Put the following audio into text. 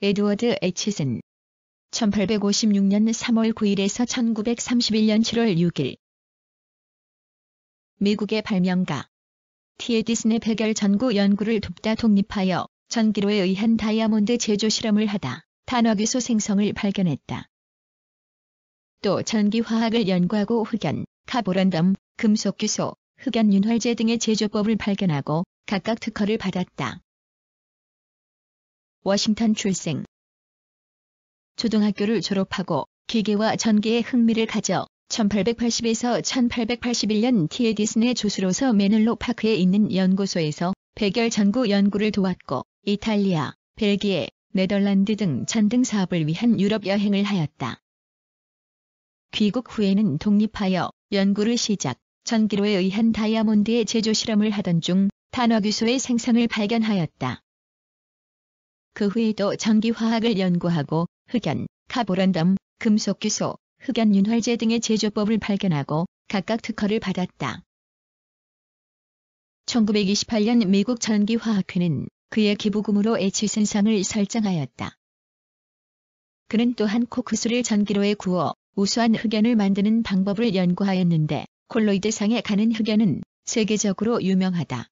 에드워드 에치슨 1856년 3월 9일에서 1931년 7월 6일 미국의 발명가 티에디슨의 백열 전구 연구를 돕다 독립하여 전기로에 의한 다이아몬드 제조 실험을 하다 탄화기소 생성을 발견했다. 또 전기화학을 연구하고 흑연, 카보란덤, 금속규소, 흑연 윤활제 등의 제조법을 발견하고 각각 특허를 받았다. 워싱턴 출생. 초등학교를 졸업하고 기계와 전기에 흥미를 가져 1880에서 1881년 티에디슨의 조수로서 메늘로 파크에 있는 연구소에서 백열 전구 연구를 도왔고 이탈리아, 벨기에, 네덜란드 등 전등 사업을 위한 유럽 여행을 하였다. 귀국 후에는 독립하여 연구를 시작, 전기로에 의한 다이아몬드의 제조 실험을 하던 중 탄화규소의 생성을 발견하였다. 그 후에도 전기화학을 연구하고 흑연, 카보란덤, 금속규소, 흑연 윤활제 등의 제조법을 발견하고 각각 특허를 받았다. 1928년 미국 전기화학회는 그의 기부금으로 애치슨상을 설정하였다. 그는 또한 코크스를 전기로에 구워 우수한 흑연을 만드는 방법을 연구하였는데 콜로이드상에 가는 흑연은 세계적으로 유명하다.